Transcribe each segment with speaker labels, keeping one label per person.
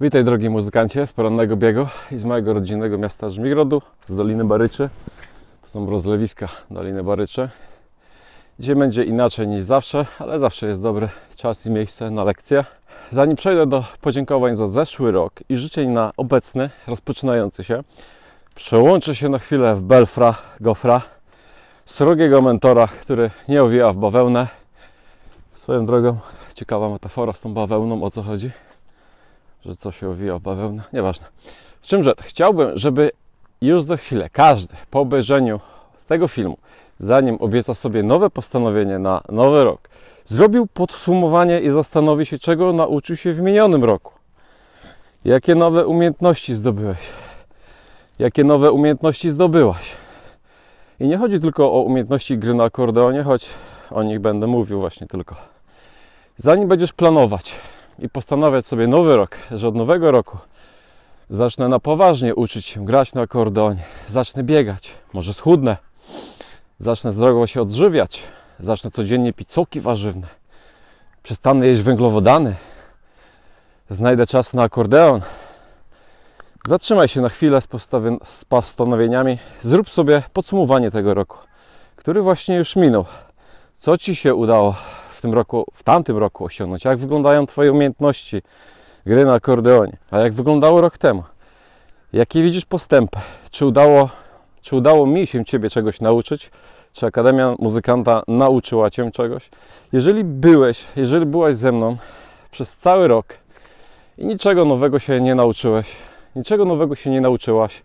Speaker 1: Witaj drogi muzykancie z porannego biegu i z mojego rodzinnego miasta Żmigrodu, z Doliny Baryczy. To są rozlewiska Doliny Baryczy. Dzisiaj będzie inaczej niż zawsze, ale zawsze jest dobry czas i miejsce na lekcje. Zanim przejdę do podziękowań za zeszły rok i życzeń na obecny, rozpoczynający się, przełączę się na chwilę w Belfra Gofra, srogiego mentora, który nie owija w bawełnę. Swoją drogą, ciekawa metafora z tą bawełną, o co chodzi że coś się owija bawełna, nieważne. W czym rzecz? Chciałbym, żeby już za chwilę każdy po obejrzeniu tego filmu, zanim obieca sobie nowe postanowienie na nowy rok, zrobił podsumowanie i zastanowi się, czego nauczył się w minionym roku. Jakie nowe umiejętności zdobyłeś? Jakie nowe umiejętności zdobyłaś? I nie chodzi tylko o umiejętności gry na akordeonie, choć o nich będę mówił właśnie tylko. Zanim będziesz planować i postanawiać sobie nowy rok, że od nowego roku zacznę na poważnie uczyć się grać na akordeonie, zacznę biegać, może schudnę, zacznę zdrowo się odżywiać, zacznę codziennie pić soki warzywne, przestanę jeść węglowodany, znajdę czas na akordeon. Zatrzymaj się na chwilę z, z postanowieniami, zrób sobie podsumowanie tego roku, który właśnie już minął. Co Ci się udało, tym roku, w tamtym roku osiągnąć, jak wyglądają Twoje umiejętności gry na akordeonie, a jak wyglądało rok temu. Jakie widzisz postępy? Czy udało, czy udało mi się Ciebie czegoś nauczyć? Czy Akademia Muzykanta nauczyła Cię czegoś? Jeżeli byłeś, jeżeli byłaś ze mną przez cały rok i niczego nowego się nie nauczyłeś, niczego nowego się nie nauczyłaś,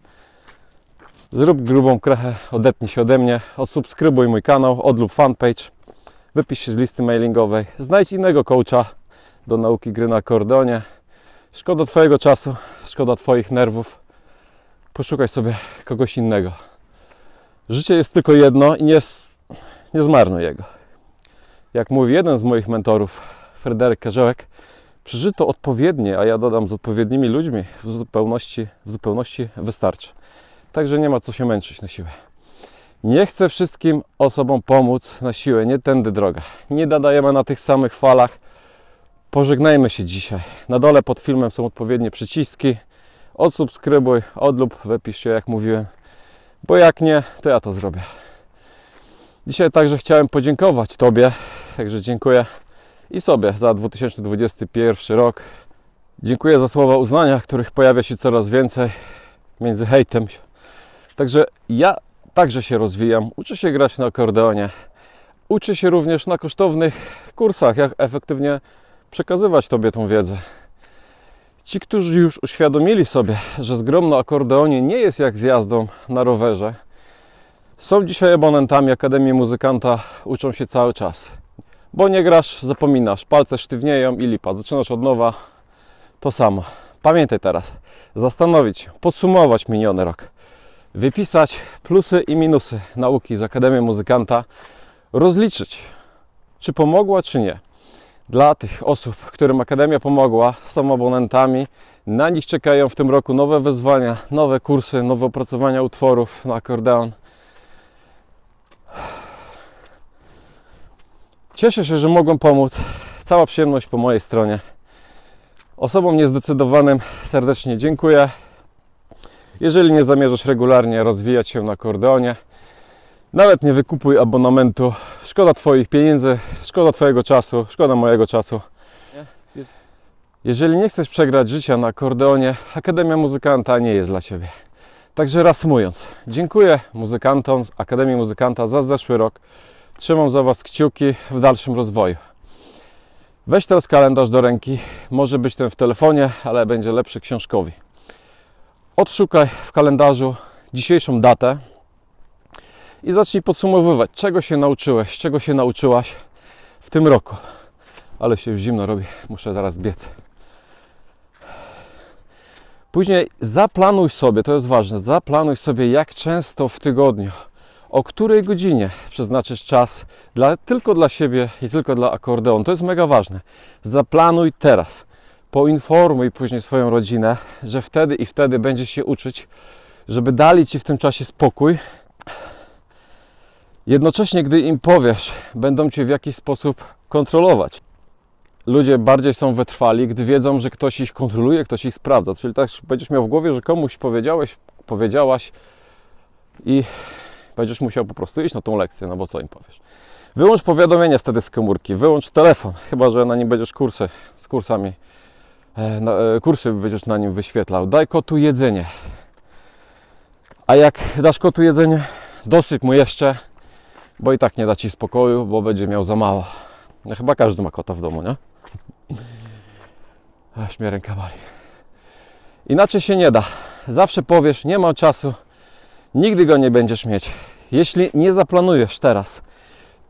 Speaker 1: zrób grubą krechę, odetnij się ode mnie, odsubskrybuj mój kanał, odlub fanpage wypisz się z listy mailingowej, znajdź innego coacha do nauki gry na akordeonie. Szkoda Twojego czasu, szkoda Twoich nerwów. Poszukaj sobie kogoś innego. Życie jest tylko jedno i nie, nie zmarnuj jego. Jak mówi jeden z moich mentorów, Fryderyk Karzełek, przeżyto odpowiednie, a ja dodam z odpowiednimi ludźmi, w zupełności, w zupełności wystarczy. Także nie ma co się męczyć na siłę. Nie chcę wszystkim osobom pomóc na siłę, nie tędy droga. Nie nadajemy na tych samych falach. Pożegnajmy się dzisiaj. Na dole pod filmem są odpowiednie przyciski. Odsubskrybuj, odlub, wypisz się jak mówiłem, bo jak nie, to ja to zrobię. Dzisiaj także chciałem podziękować Tobie, także dziękuję i sobie za 2021 rok. Dziękuję za słowa uznania, których pojawia się coraz więcej między hejtem. Także ja także się rozwijam, uczę się grać na akordeonie, uczę się również na kosztownych kursach, jak efektywnie przekazywać Tobie tą wiedzę. Ci, którzy już uświadomili sobie, że z na akordeonie nie jest jak z jazdą na rowerze, są dzisiaj abonentami Akademii Muzykanta, uczą się cały czas. Bo nie grasz, zapominasz, palce sztywnieją i lipa, zaczynasz od nowa, to samo. Pamiętaj teraz, zastanowić, podsumować miniony rok wypisać plusy i minusy nauki z Akademii Muzykanta, rozliczyć, czy pomogła, czy nie. Dla tych osób, którym Akademia pomogła, są abonentami. Na nich czekają w tym roku nowe wyzwania, nowe kursy, nowe opracowania utworów na akordeon. Cieszę się, że mogłem pomóc. Cała przyjemność po mojej stronie. Osobom niezdecydowanym serdecznie dziękuję. Jeżeli nie zamierzasz regularnie rozwijać się na akordeonie, nawet nie wykupuj abonamentu. Szkoda Twoich pieniędzy, szkoda Twojego czasu, szkoda mojego czasu. Jeżeli nie chcesz przegrać życia na akordeonie, Akademia Muzykanta nie jest dla Ciebie. Także reasumując, dziękuję muzykantom z Akademii Muzykanta za zeszły rok. Trzymam za Was kciuki w dalszym rozwoju. Weź teraz kalendarz do ręki. Może być ten w telefonie, ale będzie lepszy książkowi odszukaj w kalendarzu dzisiejszą datę i zacznij podsumowywać, czego się nauczyłeś, czego się nauczyłaś w tym roku. Ale się już zimno robi, muszę zaraz biec. Później zaplanuj sobie, to jest ważne, zaplanuj sobie, jak często w tygodniu, o której godzinie przeznaczysz czas dla, tylko dla siebie i tylko dla akordeon. To jest mega ważne. Zaplanuj teraz poinformuj później swoją rodzinę, że wtedy i wtedy będziesz się uczyć, żeby dali ci w tym czasie spokój. Jednocześnie, gdy im powiesz, będą cię w jakiś sposób kontrolować. Ludzie bardziej są wytrwali, gdy wiedzą, że ktoś ich kontroluje, ktoś ich sprawdza. Czyli tak będziesz miał w głowie, że komuś powiedziałeś, powiedziałaś i będziesz musiał po prostu iść na tą lekcję, no bo co im powiesz. Wyłącz powiadomienia wtedy z komórki, wyłącz telefon, chyba że na nim będziesz kursy, z kursami E, no, e, kursy będziesz na nim wyświetlał. Daj kotu jedzenie. A jak dasz kotu jedzenie, dosyp mu jeszcze, bo i tak nie da ci spokoju, bo będzie miał za mało. No, chyba każdy ma kota w domu, nie? Aż mnie Inaczej się nie da. Zawsze powiesz, nie mam czasu, nigdy go nie będziesz mieć. Jeśli nie zaplanujesz teraz,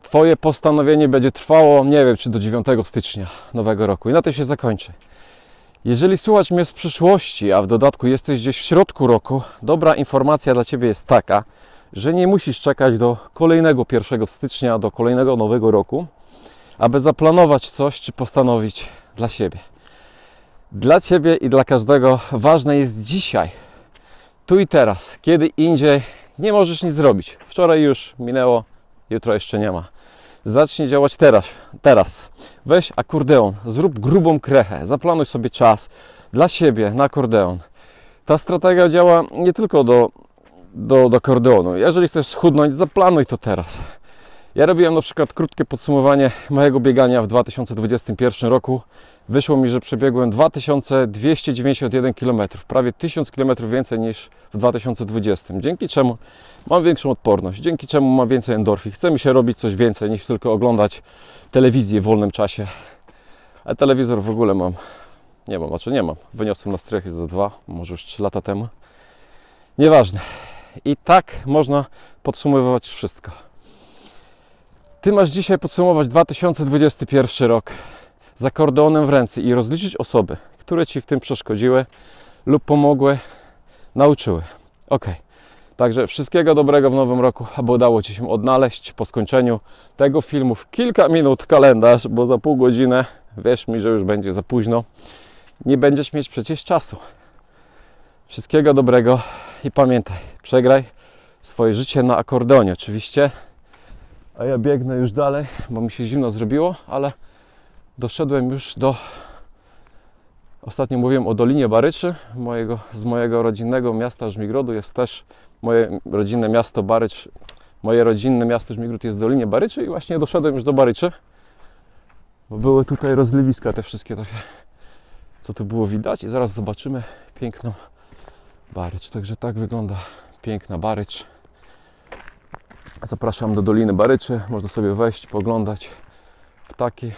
Speaker 1: Twoje postanowienie będzie trwało, nie wiem, czy do 9 stycznia nowego roku i na tym się zakończy. Jeżeli słuchasz mnie z przyszłości, a w dodatku jesteś gdzieś w środku roku, dobra informacja dla Ciebie jest taka, że nie musisz czekać do kolejnego 1 stycznia, do kolejnego nowego roku, aby zaplanować coś czy postanowić dla siebie. Dla Ciebie i dla każdego ważne jest dzisiaj, tu i teraz, kiedy indziej nie możesz nic zrobić. Wczoraj już minęło, jutro jeszcze nie ma. Zacznie działać teraz. teraz. Weź akordeon, zrób grubą krechę, zaplanuj sobie czas dla siebie na akordeon. Ta strategia działa nie tylko do, do, do akordeonu. Jeżeli chcesz schudnąć, zaplanuj to teraz. Ja robiłem na przykład krótkie podsumowanie mojego biegania w 2021 roku wyszło mi, że przebiegłem 2291 km, prawie 1000 km więcej niż w 2020. Dzięki czemu mam większą odporność, dzięki czemu mam więcej endorfi. Chce mi się robić coś więcej niż tylko oglądać telewizję w wolnym czasie. A telewizor w ogóle mam. Nie mam, znaczy nie mam. Wyniosłem na strychy za dwa, może już trzy lata temu. Nieważne. I tak można podsumowywać wszystko. Ty masz dzisiaj podsumować 2021 rok z akordeonem w ręce i rozliczyć osoby, które Ci w tym przeszkodziły lub pomogły, nauczyły. Ok. Także wszystkiego dobrego w nowym roku, aby udało Ci się odnaleźć po skończeniu tego filmu w kilka minut kalendarz, bo za pół godziny, wierz mi, że już będzie za późno, nie będziesz mieć przecież czasu. Wszystkiego dobrego i pamiętaj, przegraj swoje życie na akordeonie oczywiście. A ja biegnę już dalej, bo mi się zimno zrobiło, ale doszedłem już do. Ostatnio mówiłem o Dolinie Baryczy, mojego, z mojego rodzinnego miasta Żmigrodu. Jest też moje rodzinne miasto Barycz. Moje rodzinne miasto Żmigród jest w Dolinie Baryczy i właśnie doszedłem już do Baryczy. Bo były tutaj rozlewiska te wszystkie takie, co tu było widać. I zaraz zobaczymy piękną Barycz. Także tak wygląda piękna Barycz. Zapraszam do Doliny Baryczy. Można sobie wejść, poglądać ptaki.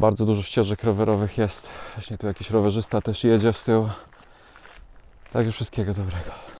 Speaker 1: Bardzo dużo ścieżek rowerowych jest. Właśnie tu jakiś rowerzysta też jedzie z tyłu. Także wszystkiego dobrego.